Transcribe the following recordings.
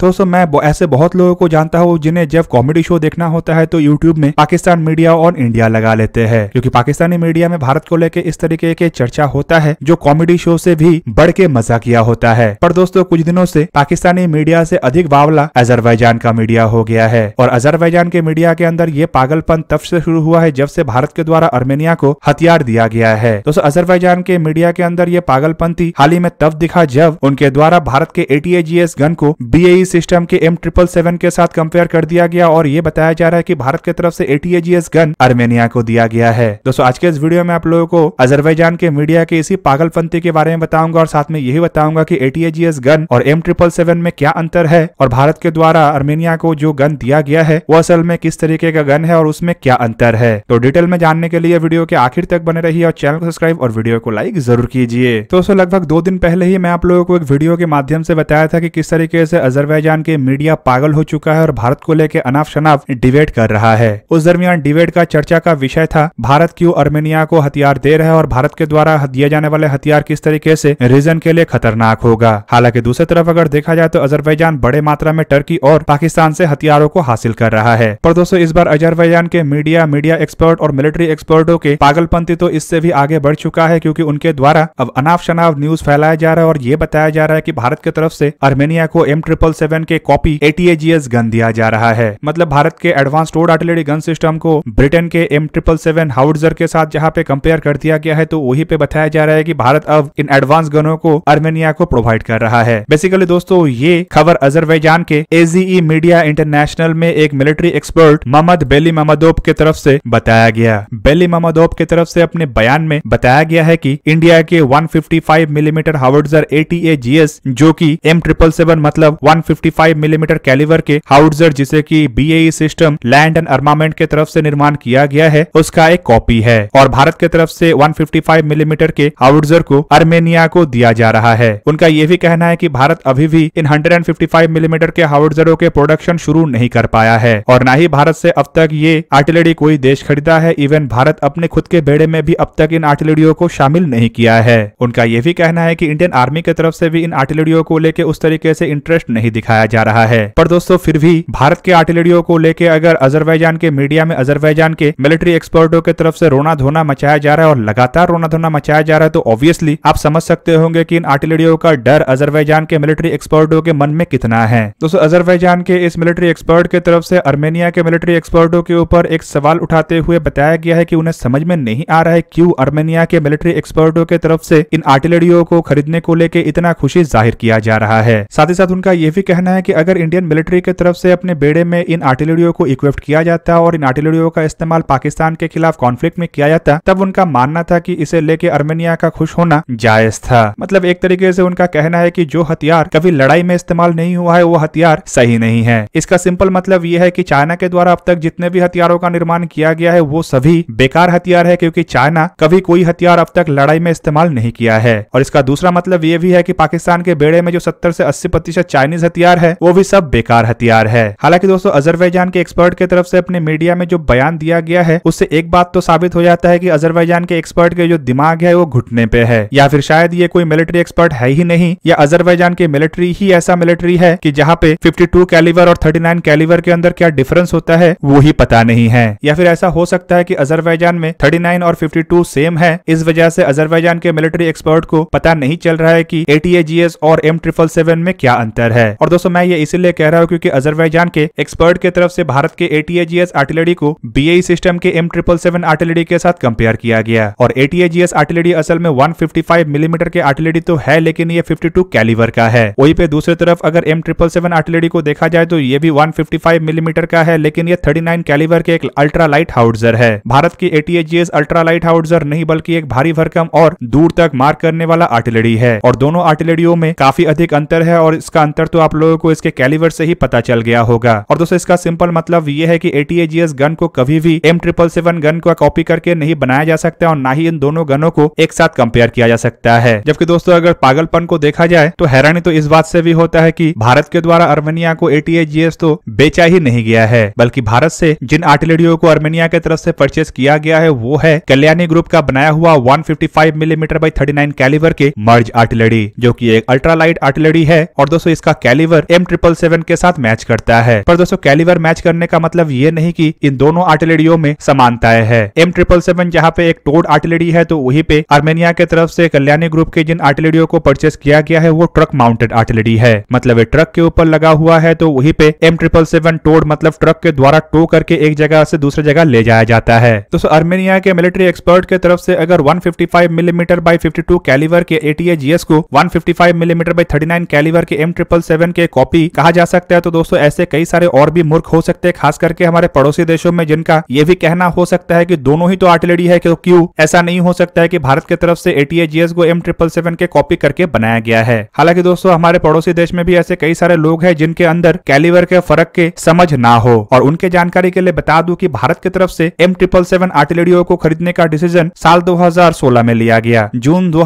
तो दोस्तों मैं ऐसे बहुत लोगों को जानता हूँ जिन्हें जब कॉमेडी शो देखना होता है तो यूट्यूब में पाकिस्तान मीडिया और इंडिया लगा लेते हैं क्योंकि पाकिस्तानी मीडिया में भारत को लेकर इस तरीके के चर्चा होता है जो कॉमेडी शो से भी बढ़ के मजा किया होता है पर दोस्तों कुछ दिनों से पाकिस्तानी मीडिया से अधिक बावला अजरबैजान का मीडिया हो गया है और अजरबैजान के मीडिया के अंदर ये पागलपन तब से शुरू हुआ है जब से भारत के द्वारा अर्मेनिया को हथियार दिया गया है दोस्तों अजरबैजान के मीडिया के अंदर ये पागलपंथी हाल ही में तब दिखा जब उनके द्वारा भारत के ए गन को बी सिस्टम के एम ट्रिपल सेवन के साथ कंपेयर कर दिया गया और ये बताया जा रहा है कि भारत की तरफ से एटीएजीएस गन आर्मेनिया को दिया गया है दोस्तों आज के इस वीडियो में आप लोगों को अजरबैजान के मीडिया के इसी पागलपंथी के बारे में बताऊंगा और साथ में यही बताऊंगा की एटीएजीएस गन और एम ट्रिपल सेवन में क्या अंतर है और भारत के द्वारा आर्मेनिया को जो गन दिया गया है वो असल में किस तरीके का गन है और उसमें क्या अंतर है तो डिटेल में जानने के लिए वीडियो के आखिर तक बने रही और चैनल को सब्सक्राइब और वीडियो को लाइक जरूर कीजिए तो लगभग दो दिन पहले ही मैं आप लोगों को एक वीडियो के माध्यम से बताया था कि किस तरीके से अजरबैजान अजरबैजान के मीडिया पागल हो चुका है और भारत को लेकर अनाफ शनाफ डिबेट कर रहा है उस दरमियान डिबेट का चर्चा का विषय था भारत क्यों अर्मेनिया को हथियार दे रहा है और भारत के द्वारा दिए जाने वाले हथियार किस तरीके से रीजन के लिए खतरनाक होगा हालांकि दूसरी तरफ अगर देखा जाए तो अजरबैजान बड़े मात्रा में टर्की और पाकिस्तान से हथियारों को हासिल कर रहा है पर दोस्तों इस बार अजरबैजान के मीडिया मीडिया एक्सपर्ट और मिलिट्री एक्सपर्टों के पागलपंथी तो इससे भी आगे बढ़ चुका है क्योंकि उनके द्वारा अब अनाफ शनाव न्यूज फैलाया जा रहा है और ये बताया जा रहा है की भारत की तरफ से अर्मेनिया को एम ट्रिपल से सेवन के कॉपी एटीएजीएस गन दिया जा रहा है मतलब भारत के advance towed artillery gun system को ब्रिटेन के एम ट्रिपल सेवन हाउडजर के साथ जहाँ पे कंपेयर कर दिया गया है तो वही पे बताया जा रहा है की भारत अब इन एडवांस गनों को आर्मेनिया को प्रोवाइड कर रहा है बेसिकली दोस्तों ये खबर अजरबैजान के एजीई मीडिया इंटरनेशनल में एक मिलिट्री एक्सपर्ट मोहम्मद बेली ममदोप के तरफ से बताया गया बेली ममदोप के तरफ से अपने बयान में बताया गया है कि इंडिया के 155 मिलीमीटर हावर्डजर ए जो कि एम ट्रिपल सेवन मतलब 155 मिलीमीटर कैलिवर के हाउडजर जिसे कि BAE system land and armament के तरफ से निर्माण किया गया है उसका एक कॉपी है और भारत के तरफ से 155 मिलीमीटर के हाउडजर को अर्मेनिया को दिया जा रहा है उनका ये भी कहना है कि भारत अभी भी इन 155 मिलीमीटर के हाउडजरों के प्रोडक्शन शुरू नहीं कर पाया है और न ही भारत से अब तक ये आर्टिलरी कोई देश खरीदा है इवन भारत अपने खुद के बेड़े में भी अब तक इन आर्टिलरियों को शामिल नहीं किया है उनका ये भी कहना है की इंडियन आर्मी की तरफ से भी इन आर्टिलरियों को लेकर उस तरीके से इंटरेस्ट नहीं दिखा दिखाया जा रहा है पर दोस्तों फिर भी भारत के आर्टिलरियों को लेकर अगर अजरबैजान के मीडिया में अजरबैजान के मिलिट्री एक्सपर्टों की तरफ से रोना धोना मचाया जा रहा है और लगातार रोना धोना मचाया जा रहा है तो ऑब्वियसली आप समझ सकते होंगे की इन आर्टिलरियों का डर अजरबैजान के मिलिट्री एक्सपर्टों के मन में कितना है दोस्तों अजरबैजान के इस मिलिट्री एक्सपर्ट की तरफ से अर्मेनिया के मिलिट्री एक्सपर्टों के ऊपर एक सवाल उठाते हुए बताया गया है की उन्हें समझ में नहीं आ रहा है क्यूँ अर्मेनिया के मिलिट्री एक्सपर्टों की तरफ से इन आर्टिलरियों को खरीदने को लेकर इतना खुशी जाहिर किया जा रहा है साथ ही साथ उनका यह भी कहना है कि अगर इंडियन मिलिट्री की तरफ से अपने बेड़े में इन आर्टिलरियों को इक्विप्ट किया जाता और इन आर्टिलरियों का इस्तेमाल पाकिस्तान के खिलाफ कॉन्फ्लिक्ट में किया जाता तब उनका मानना था कि इसे लेके अर्मेनिया का खुश होना जायज था मतलब एक तरीके से उनका कहना है कि जो हथियार कभी लड़ाई में इस्तेमाल नहीं हुआ है वो हथियार सही नहीं है इसका सिंपल मतलब ये है कि चाइना के द्वारा अब तक जितने भी हथियारों का निर्माण किया गया है वो सभी बेकार हथियार है क्योंकि चाइना कभी कोई हथियार अब तक लड़ाई में इस्तेमाल नहीं किया है और इसका दूसरा मतलब ये भी है कि पाकिस्तान के बेड़े में जो सत्तर से अस्सी प्रतिशत चाइनीज हथियार हथियार है वो भी सब बेकार हथियार है हालांकि दोस्तों अजरबैजान के एक्सपर्ट की तरफ से अपने मीडिया में जो बयान दिया गया है उससे एक बात तो साबित हो जाता है की अजरबैजान के एक्सपर्ट के जो दिमाग है वो घुटने पे है या फिर शायद ये कोई मिलिट्री एक्सपर्ट है ही नहीं या अजरबैजान के मिलिट्री ही ऐसा मिलिट्री है की जहाँ पे फिफ्टी कैलिवर और थर्टी कैलिवर के अंदर क्या डिफरेंस होता है वो ही पता नहीं है या फिर ऐसा हो सकता है की अजरबैजान में थर्टी और फिफ्टी सेम है इस वजह से अजरबैजान के मिलिट्री एक्सपर्ट को पता नहीं चल रहा है की ए और एम ट्रिपल सेवन में क्या अंतर है और और दोस्तों मैं ये इसीलिए कह रहा हूँ क्योंकि अजरबैजान के एक्सपर्ट के तरफ से भारत के एटीएजीएस आर्टिलरी को बी सिस्टम e के एम ट्रिपल सेवन आर्टिलरी के साथ कंपेयर किया गया और एटीएजीएस आर्टिलरी असल में 155 मिलीमीटर mm के आर्टिलरी तो है लेकिन ये 52 कैलिवर का है वही पे दूसरी तरफ अगर एम ट्रिपल सेवन आर्टिलरी को देखा जाए तो ये भी वन मिलीमीटर mm का है लेकिन ये नाइन कैलिवर के एक अल्ट्रा लाइट हाउडजर है भारत की एटीएजीएस अल्ट्रा लाइट हाउडजर नहीं बल्कि एक भारी भरकम और दूर तक मार करने वाला आर्टिलरी है और दोनों आर्टिलरियों में काफी अधिक अंतर है और इसका अंतर तो आप लोगों को इसके कैलिवर से ही पता चल गया होगा और दोस्तों इसका सिंपल मतलब ये है कि एटीएजीएस गन को कभी भी एम ट्रिपल सेवन गन को कॉपी करके नहीं बनाया जा सकता और ना ही इन दोनों गनों को एक साथ कंपेयर किया जा सकता है जबकि दोस्तों अगर पागलपन को देखा जाए तो हैरानी तो इस बात से भी होता है की भारत के द्वारा अर्मेनिया को एटीएजीएस तो बेचा ही नहीं गया है बल्कि भारत से जिन आर्टिलरियों को अर्मेनिया के तरफ से परचेस किया गया है वो है कल्याणी ग्रुप का बनाया हुआ 155 मिलीमीटर बाई 39 कैलिवर के मर्ज आर्टिलरी जो कि एक अल्ट्रा लाइट आर्टिलरी है और दोस्तों इसका calibre calibre M triple seven के साथ मैच करता है पर दोस्तों कैलिवर मैच करने का मतलब ये नहीं की इन दोनों आर्टिलरियों में समानताएं है एम ट्रिपल सेवन जहाँ पे एक टोड आर्टिलरी है तो वही पे आर्मेनिया के तरफ से कल्याणी ग्रुप के जिन आर्टिलरियों को परचेस किया गया है वो ट्रक माउंटेड आर्टिलरी है मतलब ट्रक के ऊपर लगा हुआ है तो वही पे एम ट्रिपल सेवन टोड मतलब ट्रक के द्वारा टो करके एक जगह से दूसरी जगह ले जाया जाता है दोस्तों आर्मेनिया के मिलिट्री एक्सपर्ट के तरफ से अगर 155 मिलीमीटर बाई 52 कैलिवर के जीएस को 155 मिलीमीटर बाई 39 कैलिवर के एम ट्रिपल सेवन के कॉपी कहा जा सकता है तो दोस्तों ऐसे कई सारे और भी मूर्ख हो सकते हैं खास करके हमारे पड़ोसी देशों में जिनका ये भी कहना हो सकता है कि दोनों ही तो आर्टिलरी है क्यों तो क्यों ऐसा नहीं हो सकता है कि भारत की तरफ से एटीएजीएस को एम ट्रिपल सेवन के कॉपी करके बनाया गया है हालांकि दोस्तों हमारे पड़ोसी देश में भी ऐसे कई सारे लोग हैं जिनके अंदर कैलिवर के फर्क के समझ ना हो और उनके जानकारी के लिए बता दू की भारत की तरफ से एम ट्रिपल सेवन आर्टिलरियो को खरीदने का डिसीजन साल दो में लिया गया जून दो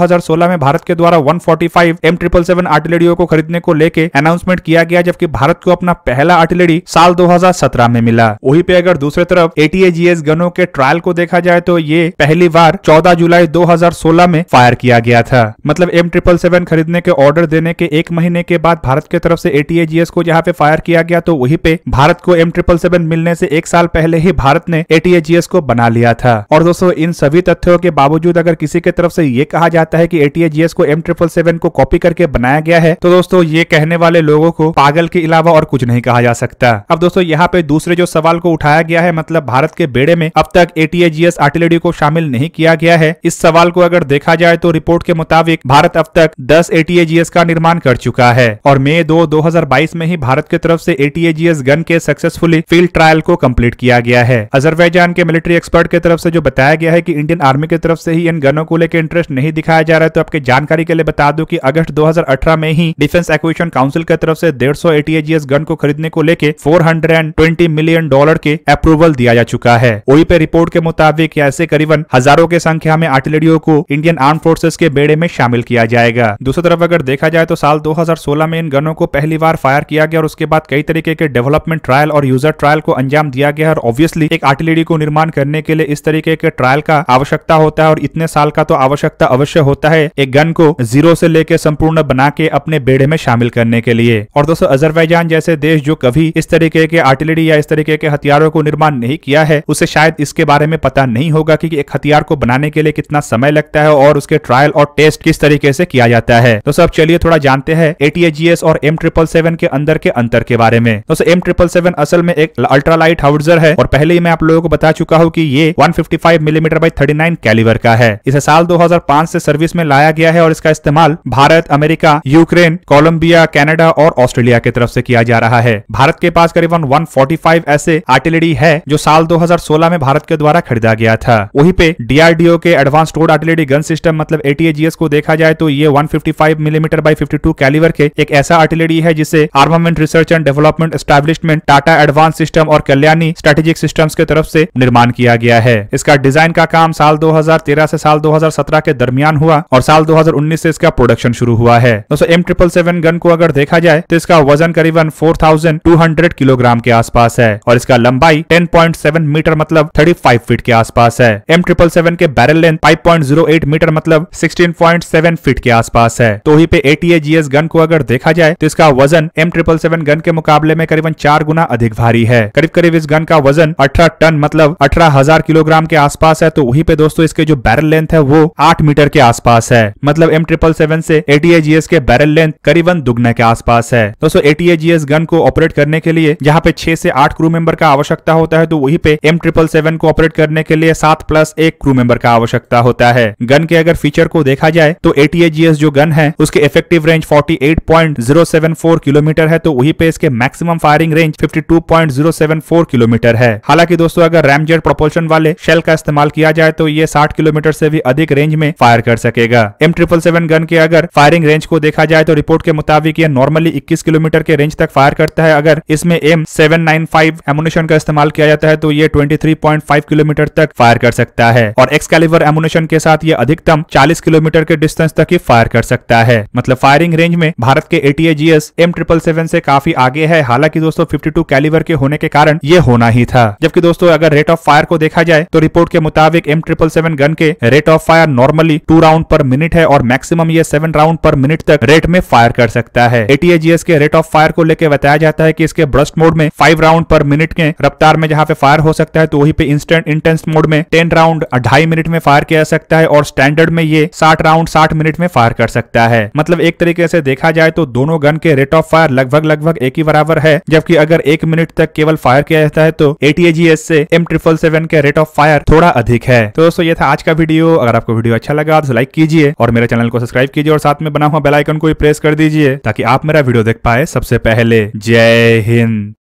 में भारत के द्वारा one forty five M triple seven आर्टिलरियो को खरीदने को लेकर अनाउंस अनाउंसमेंट किया गया जबकि भारत को अपना पहला आर्टिलरी साल 2017 में मिला वहीं पे अगर दूसरे तरफ एटीएजीएस गनों के ट्रायल को देखा जाए तो ये पहली बार 14 जुलाई 2016 में फायर किया गया था मतलब एम ट्रिपल सेवन खरीदने के ऑर्डर देने के एक महीने के बाद भारत की तरफ ऐसी एटीएजीएस को जहाँ पे फायर किया गया तो वही पे भारत को एम ट्रिपल सेवन मिलने से एक साल पहले ही भारत ने एटीएजीएस को बना लिया था और दोस्तों इन सभी तथ्यों के बावजूद अगर किसी के तरफ ऐसी ये कहा जाता है की एटीएजीएस को एम ट्रिपल सेवन को कॉपी करके बनाया गया है तो दोस्तों ये कहने वाले लोगों को पागल के अलावा और कुछ नहीं कहा जा सकता अब दोस्तों यहाँ पे दूसरे जो सवाल को उठाया गया है मतलब भारत के बेड़े में अब तक एटीएजीएस आर्टिलरी को शामिल नहीं किया गया है इस सवाल को अगर देखा जाए तो रिपोर्ट के मुताबिक भारत अब तक दस एटीएजीएस का निर्माण कर चुका है और मई दो दो में ही भारत की तरफ ऐसी एटीएजीएस गन के सक्सेसफुली फील्ड ट्रायल को कम्प्लीट किया गया है अजरबैजान के मिलिट्री एक्सपर्ट के तरफ ऐसी जो बताया गया है की इंडियन आर्मी की तरफ ऐसी ही इन गनों को लेकर इंटरेस्ट नहीं दिखाया जा रहा है तो आपकी जानकारी के लिए बता दो की अगस्त दो में ही डिफेंस एक्विशन काउंसिल के तरफ से डेढ़ सौ गन को खरीदने को लेके 420 मिलियन डॉलर के अप्रूवल दिया जा चुका है वही पे रिपोर्ट के मुताबिक ऐसे करीबन हजारों के संख्या में आर्टिलरियो को इंडियन आर्म फोर्सेस के बेड़े में शामिल किया जाएगा दूसरी तरफ अगर देखा जाए तो साल दो में इन गनों को पहली बार फायर किया गया और उसके बाद कई तरीके के डेवलपमेंट ट्रायल और यूजर ट्रायल को अंजाम दिया गया और ऑब्वियसली एक आर्टिलरी को निर्माण करने के लिए इस तरीके के ट्रायल का आवश्यकता होता है और इतने साल का तो आवश्यकता अवश्य होता है एक गन को जीरो से लेकर संपूर्ण बना के अपने बेड़े में शामिल करने के लिए लिए और दोस्तों अजरबैजान जैसे देश जो कभी इस तरीके के आर्टिलरी या इस तरीके के हथियारों को निर्माण नहीं किया है उसे शायद इसके बारे में पता नहीं होगा कि एक हथियार को बनाने के लिए कितना समय लगता है और उसके ट्रायल और टेस्ट किस तरीके से किया जाता है दोस्तों अब चलिए थोड़ा जानते हैं एटीएजीएस और एम ट्रिपल सेवन के अंदर के अंतर के बारे में दोस्तों एम ट्रिपल सेवन असल में एक अल्ट्रालाइट हाउजर है और पहले ही मैं आप लोगों को बता चुका हूँ की ये one millimetre by by nine calibre का है इसे साल 2005 से सर्विस में लाया गया है और इसका इस्तेमाल Bharat America Ukraine Colombia Canada Canada और ऑस्ट्रेलिया की तरफ से किया जा रहा है भारत के पास करीबन 145 ऐसे आर्टिलरी है जो साल 2016 में भारत के द्वारा खरीदा गया था वहीं पे डीआरडीओ के advance towed artillery gun system मतलब एटीएजीएस को देखा जाए तो ये one millimetre by fifty calibre के एक ऐसा आर्टिलरी है जिसे armament research and development establishment Tata advance system और कल्याणी स्ट्रेटेजिक सिस्टम के तरफ से निर्माण किया गया है इसका डिजाइन का काम साल 2013 से साल 2017 के दरमियान हुआ और साल 2019 से इसका प्रोडक्शन शुरू हुआ है दोस्तों एम ट्रिपल सेवन गन को अगर देखा जाए तो इसका वजन करीबन 4,200 किलोग्राम के आसपास है और इसका लंबाई 10.7 मीटर मतलब 35 फीट के आसपास है एम ट्रिपल सेवन के बैरल लेंथ 5.08 मीटर मतलब 16.7 फीट के आसपास है तो ही पे एटीएजीएस गन को अगर देखा जाए तो इसका वजन एम ट्रिपल सेवन गन के मुकाबले में करीबन चार गुना अधिक भारी है करीब करीब इस गन का वजन अठारह टन मतलब अठारह हजार किलोग्राम के आसपास है तो वही पे दोस्तों इसके जो बैरल लेंथ है वो आठ मीटर के आसपास है मतलब एम ट्रिपल सेवन से एटीएजीएस के बैरल लेंथ करीबन दुगने के आसपास पास है दोस्तों एटीएजीएस गन को ऑपरेट करने के लिए जहाँ पे छह से आठ क्रू मेंबर का आवश्यकता होता है तो वही पे एम ट्रिपल सेवन को ऑपरेट करने के लिए सात प्लस एक क्रू मेंबर का आवश्यकता होता है गन के अगर फीचर को देखा जाए तो एटीएजीएस जो गन है उसके इफेक्टिव रेंज फोर्टी किलोमीटर है तो वही पे इसके maximum firing range fifty kilometre है हालांकि दोस्तों अगर रैमजेट प्रोपल्शन वाले शेल का इस्तेमाल किया जाए तो ये साठ किलोमीटर से भी अधिक रेंज में फायर कर सकेगा एम ट्रिपल सेवन गन के अगर फायरिंग रेंज को देखा जाए तो रिपोर्ट के मुताबिक ये नॉर्मल नॉर्मली 21 किलोमीटर के रेंज तक फायर करता है अगर इसमें M seven nine five ammunition का इस्तेमाल किया जाता है तो ये 23.5 किलोमीटर तक फायर कर सकता है और कैलिवर एमुनेशन के साथ ये अधिकतम 40 किलोमीटर के डिस्टेंस तक ही फायर कर सकता है मतलब फायरिंग रेंज में भारत के ATAGS M triple seven से काफी आगे है हालांकि दोस्तों 52 कैलिवर के होने के कारण ये होना ही था जबकि दोस्तों अगर रेट ऑफ फायर को देखा जाए तो रिपोर्ट के मुताबिक एम ट्रिपल सेवन गन के rate of fire normally two round per minute है और मैक्सिमम ये सेवन राउंड पर मिनट तक रेट में फायर कर सकता है एटी एजीएस के रेट ऑफ फायर को लेकर बताया जाता है कि इसके ब्रस्ट मोड में फाइव राउंड पर मिनट के रफ्तार में जहाँ पे फायर हो सकता है तो वही पे इंस्टेंट इंटेंस मोड में टेन राउंड ढाई मिनट में फायर किया सकता है और स्टैंडर्ड में ये साठ राउंड साठ मिनट में फायर कर सकता है मतलब एक तरीके से देखा जाए तो दोनों गन के रेट ऑफ फायर लगभग लगभग एक ही बराबर है जबकि अगर एक मिनट तक केवल फायर किया जाता है तो एटीएजीएस से एम ट्रिपल सेवन के रेट ऑफ फायर थोड़ा अधिक है तो दोस्तों ये था आज का वीडियो अगर आपको वीडियो अच्छा लगा तो लाइक कीजिए और मेरे चैनल को सब्सक्राइब कीजिए और साथ में बना हुआ बेलाइकन को भी प्रेस कर दीजिए ताकि आप मेरा वीडियो देख पाए सबसे पहले जय हिंद